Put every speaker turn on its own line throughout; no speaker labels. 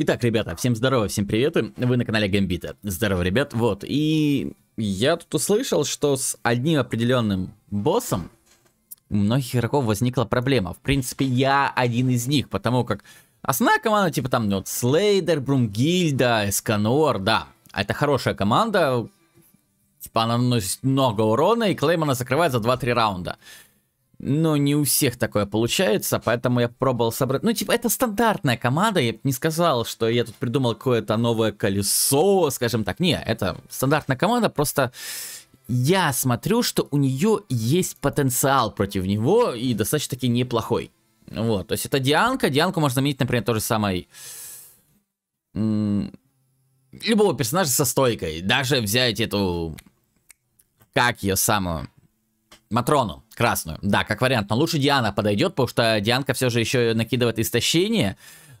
Итак, ребята, всем здорово, всем привет, вы на канале Гамбита. Здорово, ребят, вот, и я тут услышал, что с одним определенным боссом у многих игроков возникла проблема. В принципе, я один из них, потому как основная команда, типа там, ну, вот, Слейдер, Брумгильда, Эсканор, да, это хорошая команда, типа она наносит много урона, и Клеймана закрывает за 2-3 раунда но не у всех такое получается, поэтому я пробовал собрать... Ну, типа, это стандартная команда, я не сказал, что я тут придумал какое-то новое колесо, скажем так. Не, это стандартная команда, просто я смотрю, что у нее есть потенциал против него, и достаточно-таки неплохой. Вот, то есть это Дианка, Дианку можно заменить, например, той же самой... Любого персонажа со стойкой, даже взять эту... Как ее самую? Матрону. Красную. Да, как вариант. Но лучше Диана подойдет, потому что Дианка все же еще накидывает истощение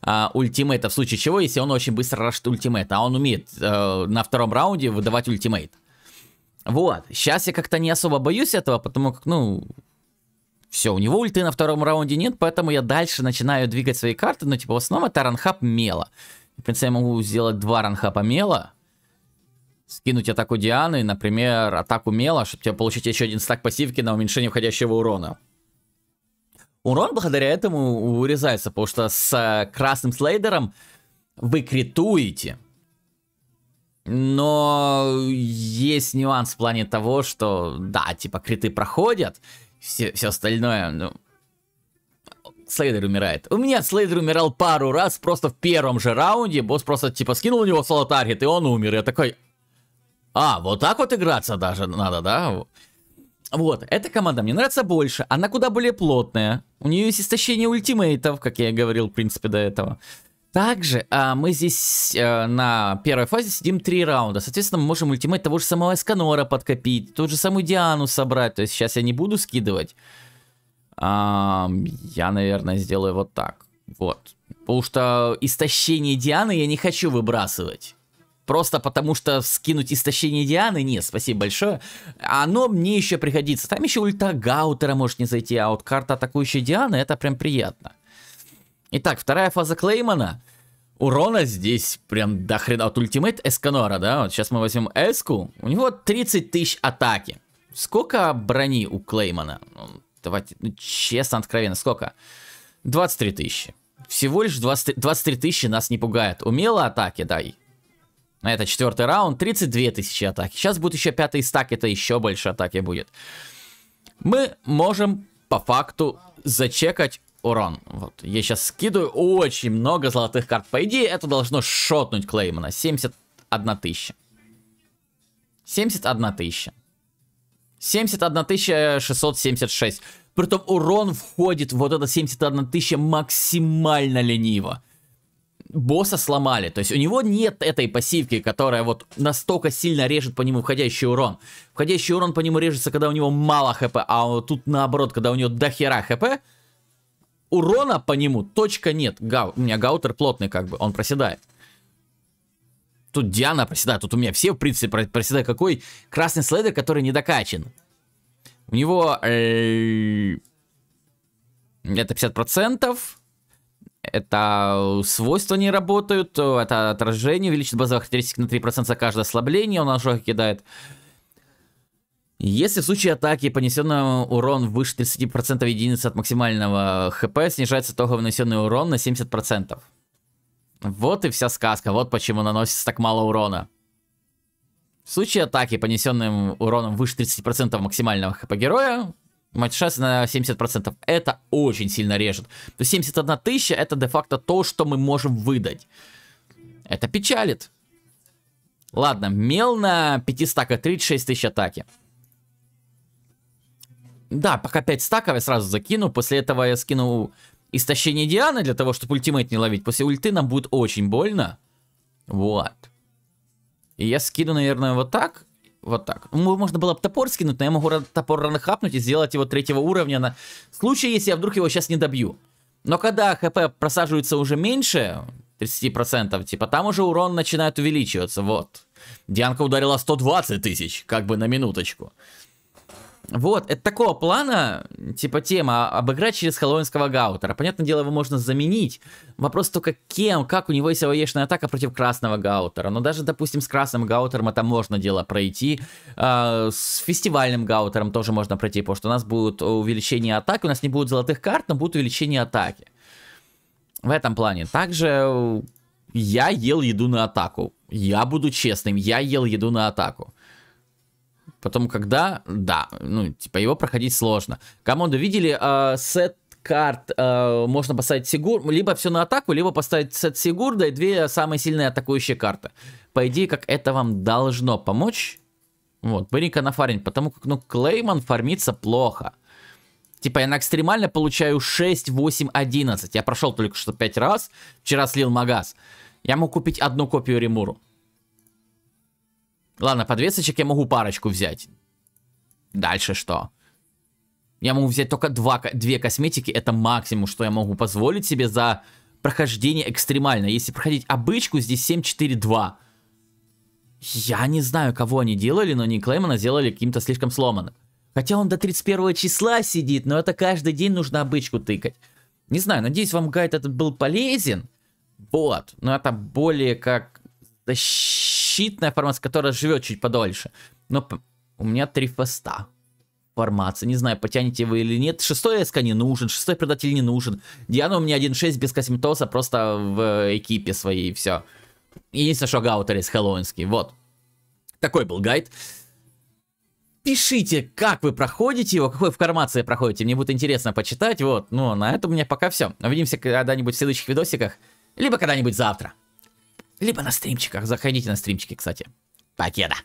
э, ультимейта, в случае чего, если он очень быстро рашит ультимейт. А он умеет э, на втором раунде выдавать ультимейт. Вот. Сейчас я как-то не особо боюсь этого, потому как, ну... Все, у него ульты на втором раунде нет, поэтому я дальше начинаю двигать свои карты, но типа в основном это ранхап мела. В принципе, я могу сделать два ранхапа мела скинуть атаку Дианы, например, атаку Мела, чтобы тебе получить еще один стак пассивки на уменьшение входящего урона. Урон благодаря этому урезается, потому что с э, красным слейдером вы критуете. Но есть нюанс в плане того, что, да, типа, криты проходят, все, все остальное, ну... Слейдер умирает. У меня Слейдер умирал пару раз, просто в первом же раунде босс просто, типа, скинул у него соло таргет, и он умер. Я такой, а, вот так вот играться даже надо, да? Вот, эта команда мне нравится больше, она куда более плотная. У нее есть истощение ультимейтов, как я и говорил, в принципе, до этого. Также а, мы здесь а, на первой фазе сидим три раунда. Соответственно, мы можем ультимейт того же самого Эсканора подкопить, ту же самую Диану собрать. То есть сейчас я не буду скидывать. А, я, наверное, сделаю вот так. Вот. Потому что истощение Дианы я не хочу выбрасывать просто потому что скинуть истощение Дианы, нет, спасибо большое, оно мне еще приходится. Там еще ульта Гаутера может не зайти, а вот карта атакующая Дианы, это прям приятно. Итак, вторая фаза Клеймана. Урона здесь прям до хрена. Вот ультимейт Эсканора, да? Вот сейчас мы возьмем Эску. У него 30 тысяч атаки. Сколько брони у Клеймана? Ну, давайте, ну, честно, откровенно, сколько? 23 тысячи. Всего лишь 20, 23 тысячи нас не пугает. Умело атаки, да, на Это четвертый раунд, 32 тысячи атаки. Сейчас будет еще пятый стак, это еще больше атаки будет. Мы можем по факту зачекать урон. Вот, я сейчас скидываю очень много золотых карт. По идее, это должно шотнуть Клеймана. 71 тысяча. 71 тысяча. 71 676. Э, Притом урон входит, вот это 71 тысяча максимально лениво босса сломали. То есть у него нет этой пассивки, которая вот настолько сильно режет по нему входящий урон. Входящий урон по нему режется, когда у него мало хп, а тут наоборот, когда у него дохера хп, урона по нему точка нет. Гау, у меня гаутер плотный как бы, он проседает. Тут Диана проседает, тут у меня все, в принципе, проседают. Какой красный слайдер, который не докачан. У него... Э, это 50%. Это э, свойства не работают, э, это отражение, увеличит базовых характеристик на 3% за каждое ослабление, он ожога кидает. Если в случае атаки понесенный урон выше 30% единицы от максимального хп, снижается итоговый нанесенный урон на 70%. Вот и вся сказка, вот почему наносится так мало урона. В случае атаки, понесенным уроном выше 30% максимального хп героя, Матчшас на 70%. Это очень сильно режет. То есть 71 тысяча это де-факто то, что мы можем выдать. Это печалит. Ладно, мел на 5 стака 36 тысяч атаки. Да, пока 5 стаков я сразу закину. После этого я скину истощение Дианы для того, чтобы ультимейт не ловить. После ульты нам будет очень больно. Вот. И я скину, наверное, вот так. Вот так. Ну, можно было бы топор скинуть, но я могу топор рано хапнуть и сделать его третьего уровня на случай, если я вдруг его сейчас не добью. Но когда хп просаживается уже меньше 30%, типа там уже урон начинает увеличиваться, вот. Дианка ударила 120 тысяч, как бы на минуточку. Вот, это такого плана, типа, тема обыграть через хэллоуинского гаутера. Понятное дело, его можно заменить. Вопрос только кем, как у него есть АОЕшная атака против красного гаутера. Но даже, допустим, с красным гаутером это можно дело пройти. А, с фестивальным гаутером тоже можно пройти, потому что у нас будет увеличение атаки, у нас не будет золотых карт, но будет увеличение атаки. В этом плане. Также э, я ел еду на атаку. Я буду честным, я ел еду на атаку. Потом когда, да, ну, типа, его проходить сложно. Команду видели, э, сет карт э, можно поставить Сигур, либо все на атаку, либо поставить сет Сигурда и две самые сильные атакующие карты. По идее, как это вам должно помочь. Вот, Берика на фарень, потому как, ну, Клейман фармится плохо. Типа я на экстремально получаю 6, 8, 11. Я прошел только что 5 раз, вчера слил магаз. Я мог купить одну копию Римуру. Ладно, подвесочек я могу парочку взять. Дальше что? Я могу взять только два, две косметики. Это максимум, что я могу позволить себе за прохождение экстремально. Если проходить обычку, здесь 742, Я не знаю, кого они делали, но Ник Клеймана сделали каким-то слишком сломанным. Хотя он до 31 числа сидит, но это каждый день нужно обычку тыкать. Не знаю, надеюсь, вам гайд этот был полезен. Вот, но это более как защита защитная формация, которая живет чуть подольше. Но у меня три фаста формации. Не знаю, потянете вы или нет. Шестой СК не нужен, шестой предатель не нужен. Диана у меня 1.6 без косметоса, просто в экипе своей, и все. Единственное, что Гаутер из Хэллоуинский. Вот. Такой был гайд. Пишите, как вы проходите его, какой в формации проходите. Мне будет интересно почитать. Вот, ну, а на этом у меня пока все. Увидимся когда-нибудь в следующих видосиках. Либо когда-нибудь завтра либо на стримчиках. Заходите на стримчики, кстати. Покеда.